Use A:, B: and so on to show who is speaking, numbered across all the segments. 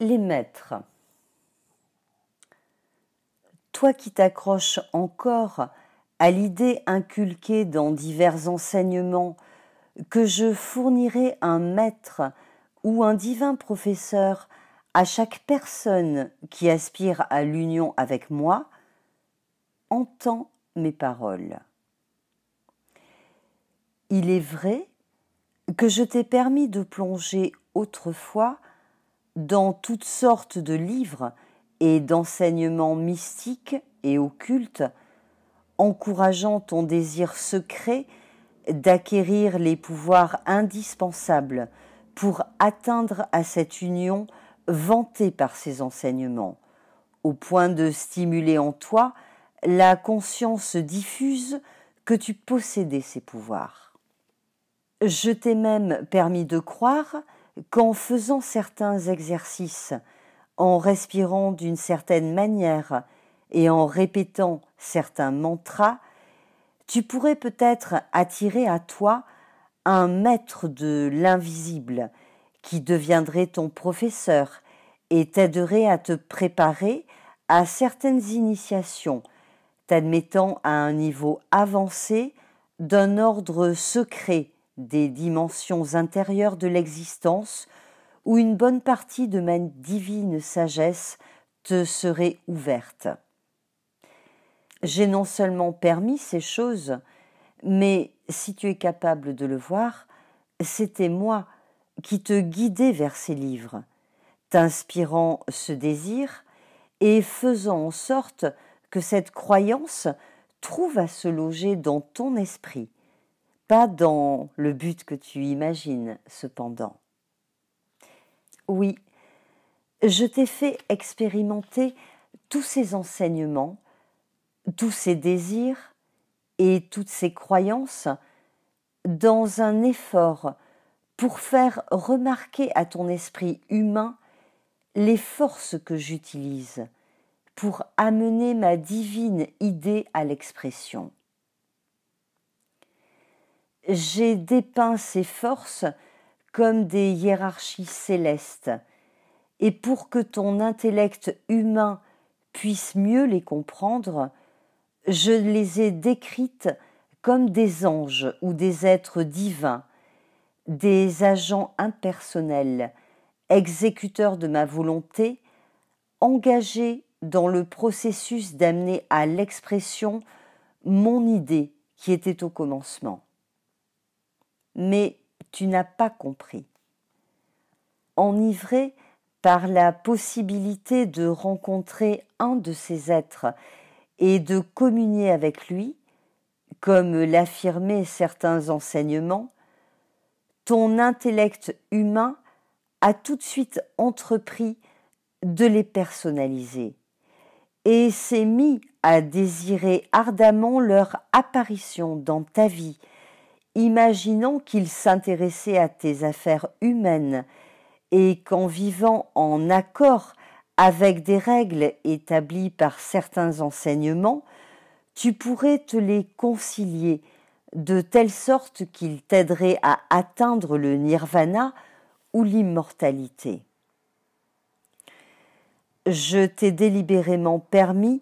A: Les maîtres. Toi qui t'accroches encore à l'idée inculquée dans divers enseignements que je fournirai un maître ou un divin professeur à chaque personne qui aspire à l'union avec moi, entends mes paroles. Il est vrai que je t'ai permis de plonger autrefois dans toutes sortes de livres et d'enseignements mystiques et occultes, encourageant ton désir secret d'acquérir les pouvoirs indispensables pour atteindre à cette union vantée par ces enseignements, au point de stimuler en toi la conscience diffuse que tu possédais ces pouvoirs. Je t'ai même permis de croire qu'en faisant certains exercices, en respirant d'une certaine manière et en répétant certains mantras, tu pourrais peut-être attirer à toi un maître de l'invisible qui deviendrait ton professeur et t'aiderait à te préparer à certaines initiations, t'admettant à un niveau avancé d'un ordre secret des dimensions intérieures de l'existence où une bonne partie de ma divine sagesse te serait ouverte. J'ai non seulement permis ces choses, mais si tu es capable de le voir, c'était moi qui te guidais vers ces livres, t'inspirant ce désir et faisant en sorte que cette croyance trouve à se loger dans ton esprit pas dans le but que tu imagines, cependant. Oui, je t'ai fait expérimenter tous ces enseignements, tous ces désirs et toutes ces croyances dans un effort pour faire remarquer à ton esprit humain les forces que j'utilise pour amener ma divine idée à l'expression j'ai dépeint ces forces comme des hiérarchies célestes, et pour que ton intellect humain puisse mieux les comprendre, je les ai décrites comme des anges ou des êtres divins, des agents impersonnels, exécuteurs de ma volonté, engagés dans le processus d'amener à l'expression mon idée qui était au commencement mais tu n'as pas compris. Enivré par la possibilité de rencontrer un de ces êtres et de communier avec lui, comme l'affirmaient certains enseignements, ton intellect humain a tout de suite entrepris de les personnaliser et s'est mis à désirer ardemment leur apparition dans ta vie Imaginons qu'il s'intéressait à tes affaires humaines et qu'en vivant en accord avec des règles établies par certains enseignements, tu pourrais te les concilier de telle sorte qu'ils t'aiderait à atteindre le nirvana ou l'immortalité. Je t'ai délibérément permis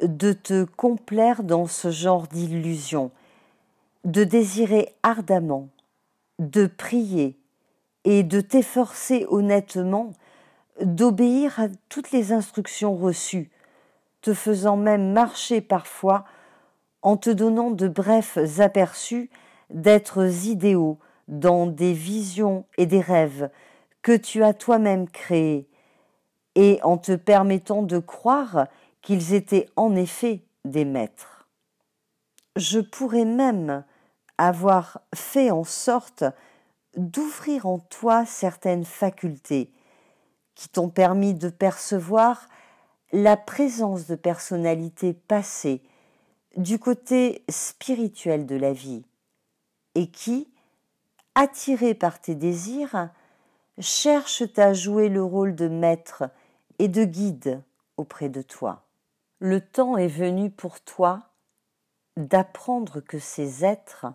A: de te complaire dans ce genre d'illusion de désirer ardemment, de prier et de t'efforcer honnêtement d'obéir à toutes les instructions reçues, te faisant même marcher parfois en te donnant de brefs aperçus d'êtres idéaux dans des visions et des rêves que tu as toi-même créés, et en te permettant de croire qu'ils étaient en effet des maîtres. Je pourrais même avoir fait en sorte d'ouvrir en toi certaines facultés qui t'ont permis de percevoir la présence de personnalités passées du côté spirituel de la vie et qui, attirées par tes désirs, cherchent à jouer le rôle de maître et de guide auprès de toi. Le temps est venu pour toi d'apprendre que ces êtres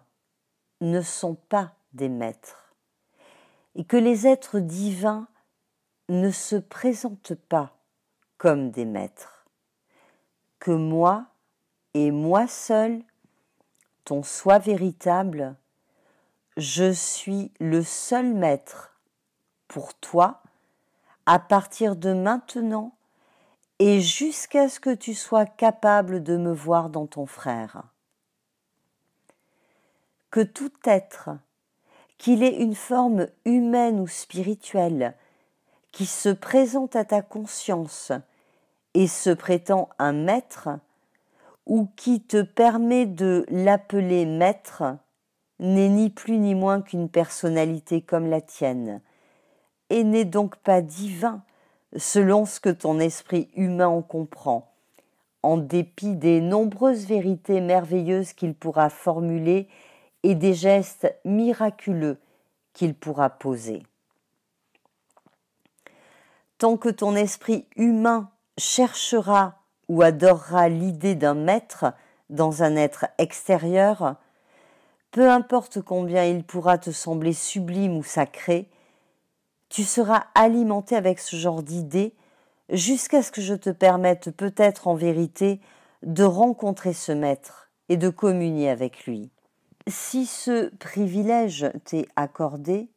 A: ne sont pas des maîtres, et que les êtres divins ne se présentent pas comme des maîtres, que moi et moi seul, ton soi véritable, je suis le seul maître pour toi à partir de maintenant et jusqu'à ce que tu sois capable de me voir dans ton frère que tout être, qu'il ait une forme humaine ou spirituelle, qui se présente à ta conscience et se prétend un maître, ou qui te permet de l'appeler maître, n'est ni plus ni moins qu'une personnalité comme la tienne, et n'est donc pas divin selon ce que ton esprit humain en comprend, en dépit des nombreuses vérités merveilleuses qu'il pourra formuler et des gestes miraculeux qu'il pourra poser. Tant que ton esprit humain cherchera ou adorera l'idée d'un maître dans un être extérieur, peu importe combien il pourra te sembler sublime ou sacré, tu seras alimenté avec ce genre d'idée jusqu'à ce que je te permette peut-être en vérité de rencontrer ce maître et de communier avec lui si ce privilège t'est accordé,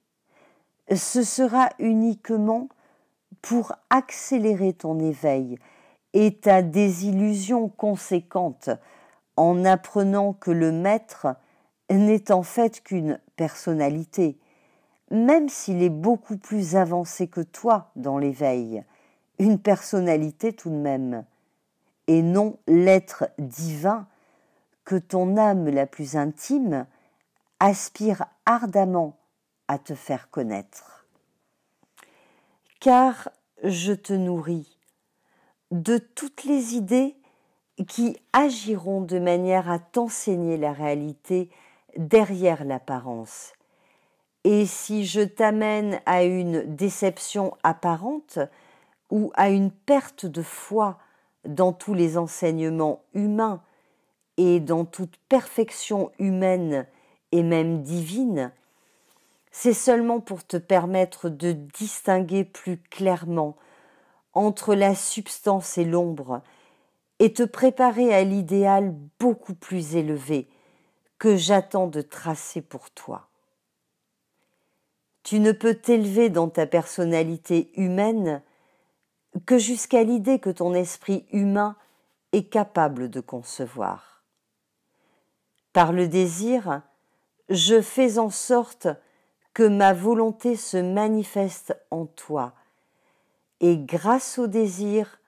A: ce sera uniquement pour accélérer ton éveil et ta désillusion conséquente en apprenant que le maître n'est en fait qu'une personnalité, même s'il est beaucoup plus avancé que toi dans l'éveil, une personnalité tout de même, et non l'être divin que ton âme la plus intime aspire ardemment à te faire connaître. Car je te nourris de toutes les idées qui agiront de manière à t'enseigner la réalité derrière l'apparence. Et si je t'amène à une déception apparente ou à une perte de foi dans tous les enseignements humains et dans toute perfection humaine et même divine, c'est seulement pour te permettre de distinguer plus clairement entre la substance et l'ombre et te préparer à l'idéal beaucoup plus élevé que j'attends de tracer pour toi. Tu ne peux t'élever dans ta personnalité humaine que jusqu'à l'idée que ton esprit humain est capable de concevoir. Par le désir, je fais en sorte que ma volonté se manifeste en toi. Et grâce au désir,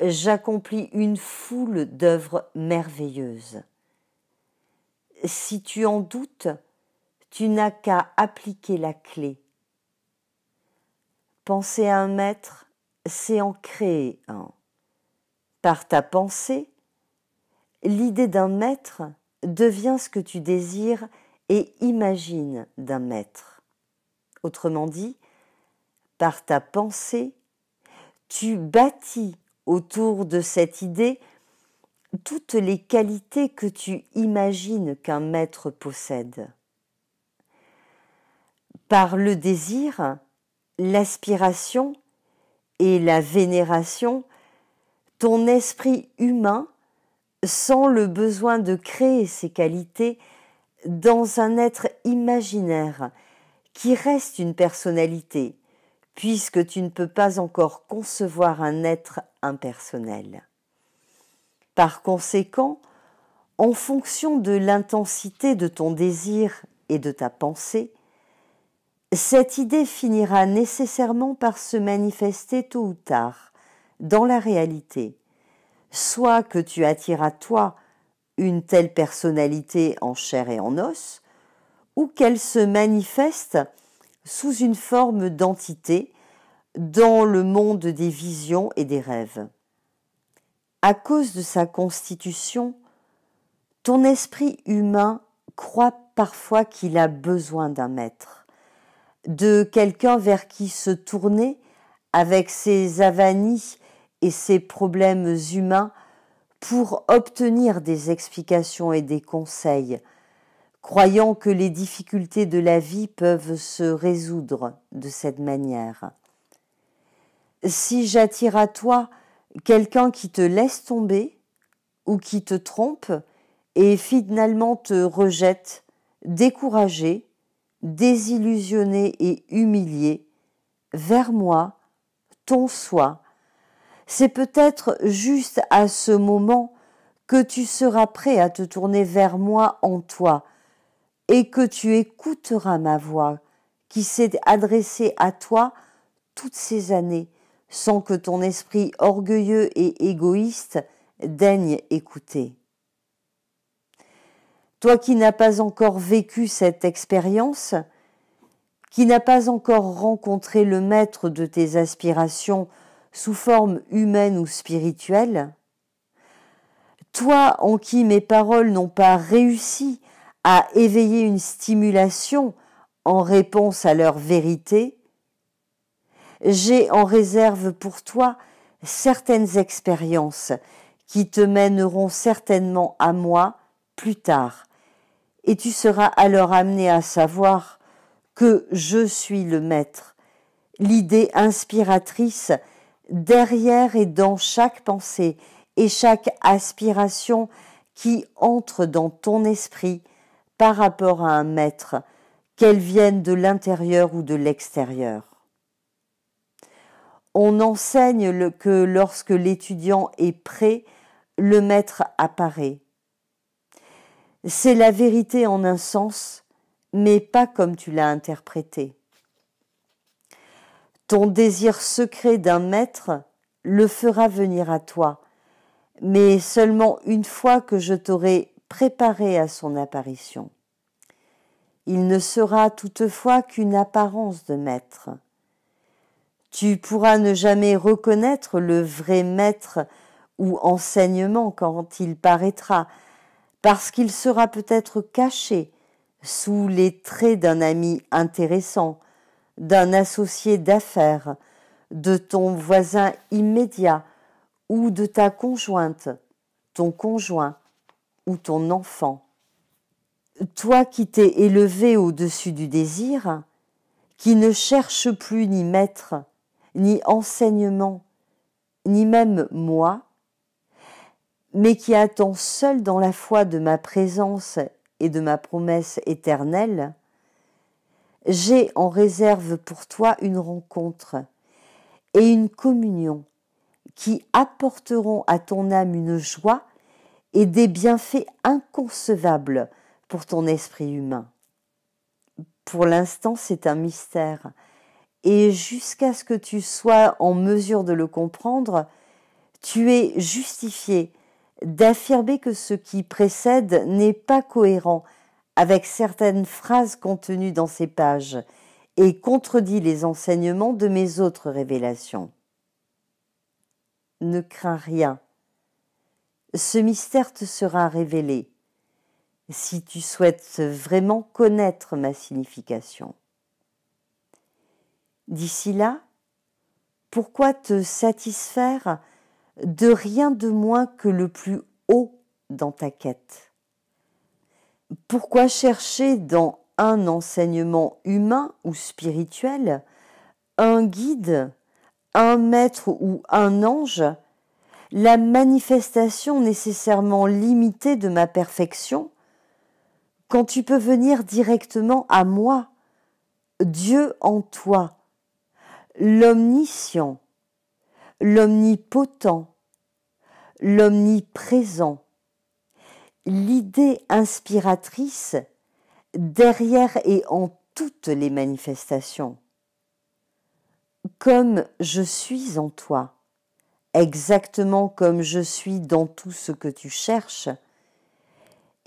A: j'accomplis une foule d'œuvres merveilleuses. Si tu en doutes, tu n'as qu'à appliquer la clé. Penser à un maître, c'est en créer un. Par ta pensée, l'idée d'un maître, deviens ce que tu désires et imagine d'un maître. Autrement dit, par ta pensée, tu bâtis autour de cette idée toutes les qualités que tu imagines qu'un maître possède. Par le désir, l'aspiration et la vénération, ton esprit humain sans le besoin de créer ces qualités dans un être imaginaire qui reste une personnalité, puisque tu ne peux pas encore concevoir un être impersonnel. Par conséquent, en fonction de l'intensité de ton désir et de ta pensée, cette idée finira nécessairement par se manifester tôt ou tard dans la réalité, soit que tu attires à toi une telle personnalité en chair et en os, ou qu'elle se manifeste sous une forme d'entité dans le monde des visions et des rêves. À cause de sa constitution, ton esprit humain croit parfois qu'il a besoin d'un maître, de quelqu'un vers qui se tourner avec ses avanies et ses problèmes humains pour obtenir des explications et des conseils, croyant que les difficultés de la vie peuvent se résoudre de cette manière. Si j'attire à toi quelqu'un qui te laisse tomber ou qui te trompe et finalement te rejette, découragé, désillusionné et humilié, vers moi, ton soi, c'est peut-être juste à ce moment que tu seras prêt à te tourner vers moi en toi et que tu écouteras ma voix qui s'est adressée à toi toutes ces années sans que ton esprit orgueilleux et égoïste daigne écouter. Toi qui n'as pas encore vécu cette expérience, qui n'as pas encore rencontré le maître de tes aspirations, sous forme humaine ou spirituelle, toi en qui mes paroles n'ont pas réussi à éveiller une stimulation en réponse à leur vérité, j'ai en réserve pour toi certaines expériences qui te mèneront certainement à moi plus tard, et tu seras alors amené à savoir que je suis le maître, l'idée inspiratrice derrière et dans chaque pensée et chaque aspiration qui entre dans ton esprit par rapport à un maître, qu'elle vienne de l'intérieur ou de l'extérieur. On enseigne que lorsque l'étudiant est prêt, le maître apparaît. C'est la vérité en un sens, mais pas comme tu l'as interprété. Ton désir secret d'un maître le fera venir à toi, mais seulement une fois que je t'aurai préparé à son apparition. Il ne sera toutefois qu'une apparence de maître. Tu pourras ne jamais reconnaître le vrai maître ou enseignement quand il paraîtra, parce qu'il sera peut-être caché sous les traits d'un ami intéressant, d'un associé d'affaires, de ton voisin immédiat ou de ta conjointe, ton conjoint ou ton enfant. Toi qui t'es élevé au-dessus du désir, qui ne cherche plus ni maître, ni enseignement, ni même moi, mais qui attends seul dans la foi de ma présence et de ma promesse éternelle, j'ai en réserve pour toi une rencontre et une communion qui apporteront à ton âme une joie et des bienfaits inconcevables pour ton esprit humain. Pour l'instant, c'est un mystère. Et jusqu'à ce que tu sois en mesure de le comprendre, tu es justifié d'affirmer que ce qui précède n'est pas cohérent avec certaines phrases contenues dans ces pages et contredit les enseignements de mes autres révélations. Ne crains rien. Ce mystère te sera révélé si tu souhaites vraiment connaître ma signification. D'ici là, pourquoi te satisfaire de rien de moins que le plus haut dans ta quête pourquoi chercher dans un enseignement humain ou spirituel un guide, un maître ou un ange la manifestation nécessairement limitée de ma perfection quand tu peux venir directement à moi, Dieu en toi, l'omniscient, l'omnipotent, l'omniprésent, l'idée inspiratrice derrière et en toutes les manifestations. Comme je suis en toi, exactement comme je suis dans tout ce que tu cherches,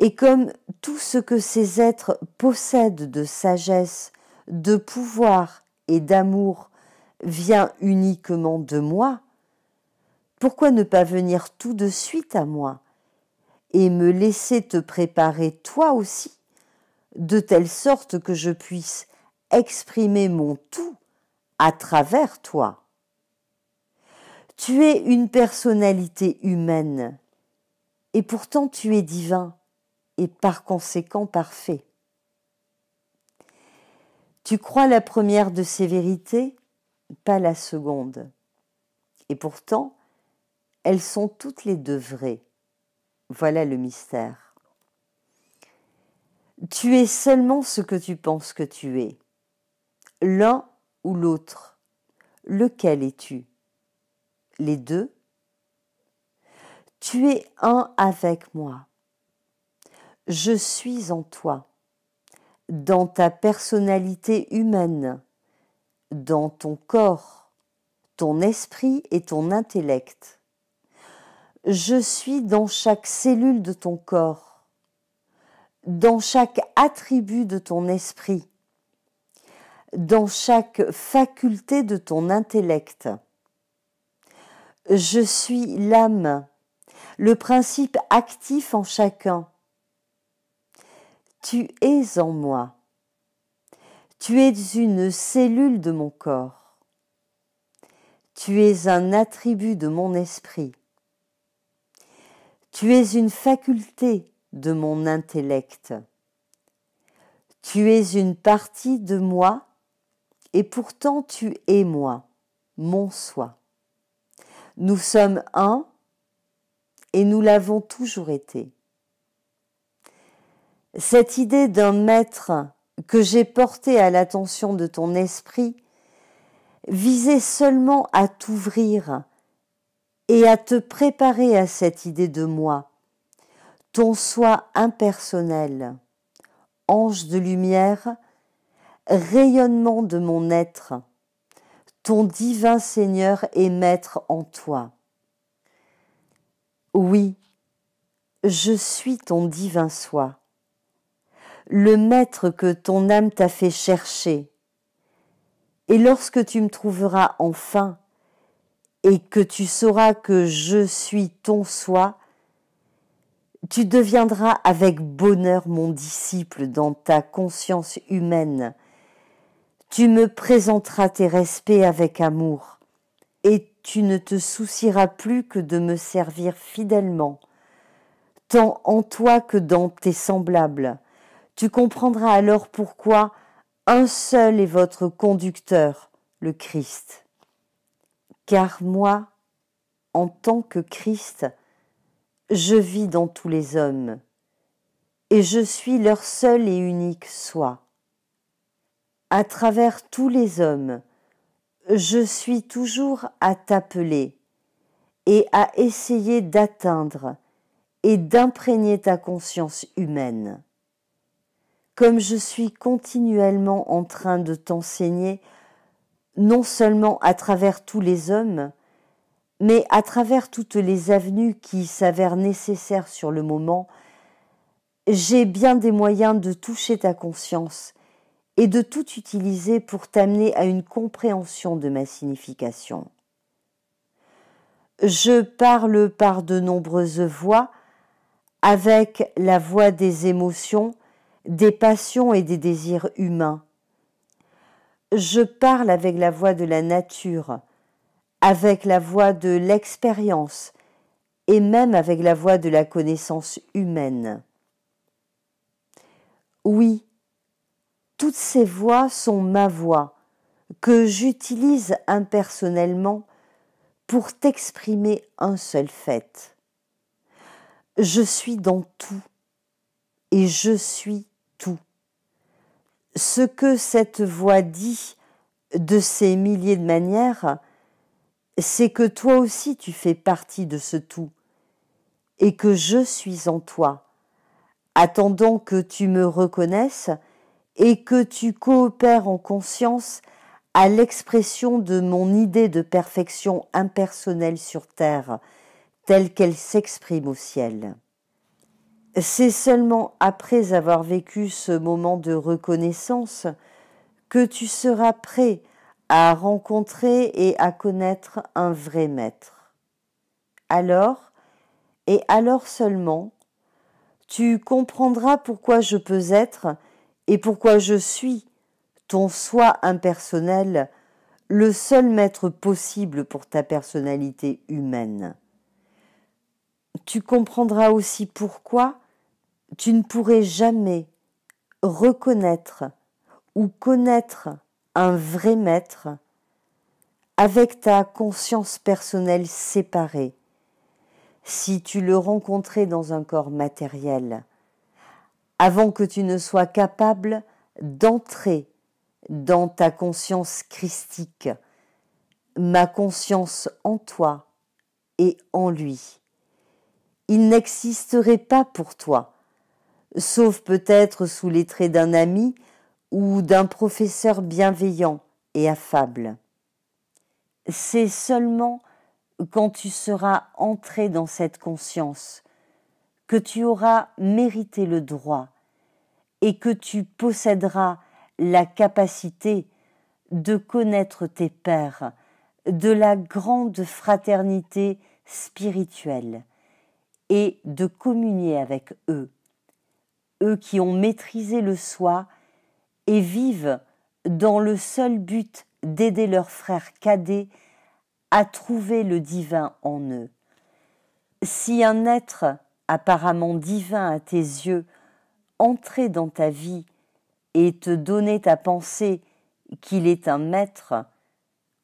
A: et comme tout ce que ces êtres possèdent de sagesse, de pouvoir et d'amour vient uniquement de moi, pourquoi ne pas venir tout de suite à moi et me laisser te préparer toi aussi, de telle sorte que je puisse exprimer mon tout à travers toi. Tu es une personnalité humaine, et pourtant tu es divin, et par conséquent parfait. Tu crois la première de ces vérités, pas la seconde. Et pourtant, elles sont toutes les deux vraies. Voilà le mystère. Tu es seulement ce que tu penses que tu es. L'un ou l'autre. Lequel es-tu Les deux Tu es un avec moi. Je suis en toi, dans ta personnalité humaine, dans ton corps, ton esprit et ton intellect je suis dans chaque cellule de ton corps, dans chaque attribut de ton esprit, dans chaque faculté de ton intellect. Je suis l'âme, le principe actif en chacun. Tu es en moi. Tu es une cellule de mon corps. Tu es un attribut de mon esprit. Tu es une faculté de mon intellect. Tu es une partie de moi et pourtant tu es moi, mon soi. Nous sommes un et nous l'avons toujours été. Cette idée d'un maître que j'ai porté à l'attention de ton esprit visait seulement à t'ouvrir et à te préparer à cette idée de moi, ton soi impersonnel, ange de lumière, rayonnement de mon être, ton divin Seigneur et Maître en toi. Oui, je suis ton divin soi, le Maître que ton âme t'a fait chercher. Et lorsque tu me trouveras enfin, et que tu sauras que je suis ton soi, tu deviendras avec bonheur mon disciple dans ta conscience humaine. Tu me présenteras tes respects avec amour, et tu ne te soucieras plus que de me servir fidèlement, tant en toi que dans tes semblables. Tu comprendras alors pourquoi un seul est votre conducteur, le Christ car moi, en tant que Christ, je vis dans tous les hommes, et je suis leur seul et unique soi. À travers tous les hommes, je suis toujours à t'appeler et à essayer d'atteindre et d'imprégner ta conscience humaine. Comme je suis continuellement en train de t'enseigner non seulement à travers tous les hommes, mais à travers toutes les avenues qui s'avèrent nécessaires sur le moment, j'ai bien des moyens de toucher ta conscience et de tout utiliser pour t'amener à une compréhension de ma signification. Je parle par de nombreuses voix, avec la voix des émotions, des passions et des désirs humains, je parle avec la voix de la nature, avec la voix de l'expérience et même avec la voix de la connaissance humaine. Oui, toutes ces voix sont ma voix, que j'utilise impersonnellement pour t'exprimer un seul fait. Je suis dans tout et je suis ce que cette voix dit de ces milliers de manières, c'est que toi aussi tu fais partie de ce tout, et que je suis en toi, attendant que tu me reconnaisses et que tu coopères en conscience à l'expression de mon idée de perfection impersonnelle sur terre, telle qu'elle s'exprime au ciel. C'est seulement après avoir vécu ce moment de reconnaissance que tu seras prêt à rencontrer et à connaître un vrai maître. Alors, et alors seulement, tu comprendras pourquoi je peux être et pourquoi je suis ton soi impersonnel, le seul maître possible pour ta personnalité humaine. Tu comprendras aussi pourquoi tu ne pourrais jamais reconnaître ou connaître un vrai maître avec ta conscience personnelle séparée, si tu le rencontrais dans un corps matériel, avant que tu ne sois capable d'entrer dans ta conscience christique, ma conscience en toi et en lui. Il n'existerait pas pour toi sauf peut-être sous les traits d'un ami ou d'un professeur bienveillant et affable. C'est seulement quand tu seras entré dans cette conscience que tu auras mérité le droit et que tu posséderas la capacité de connaître tes pères, de la grande fraternité spirituelle et de communier avec eux eux qui ont maîtrisé le soi et vivent dans le seul but d'aider leurs frères cadets à trouver le divin en eux. Si un être apparemment divin à tes yeux entrait dans ta vie et te donnait à penser qu'il est un maître,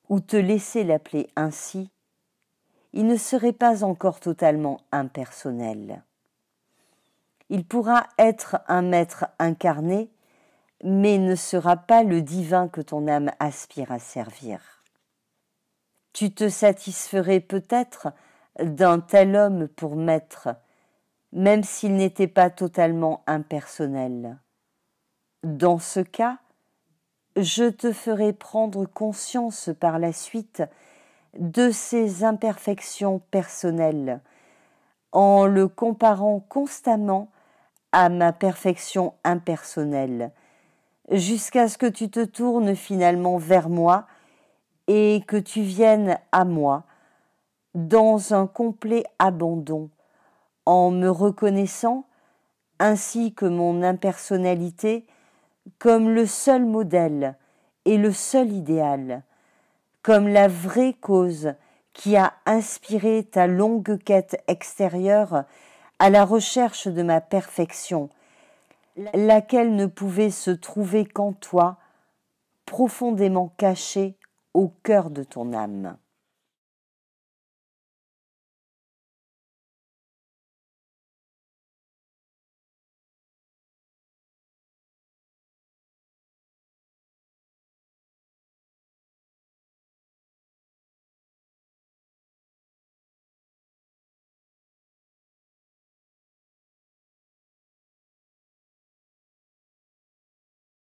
A: ou te laissait l'appeler ainsi, il ne serait pas encore totalement impersonnel. Il pourra être un maître incarné, mais ne sera pas le divin que ton âme aspire à servir. Tu te satisferais peut-être d'un tel homme pour maître, même s'il n'était pas totalement impersonnel. Dans ce cas, je te ferai prendre conscience par la suite de ses imperfections personnelles en le comparant constamment à ma perfection impersonnelle, jusqu'à ce que tu te tournes finalement vers moi et que tu viennes à moi dans un complet abandon, en me reconnaissant, ainsi que mon impersonnalité, comme le seul modèle et le seul idéal, comme la vraie cause qui a inspiré ta longue quête extérieure à la recherche de ma perfection, laquelle ne pouvait se trouver qu'en toi, profondément cachée au cœur de ton âme.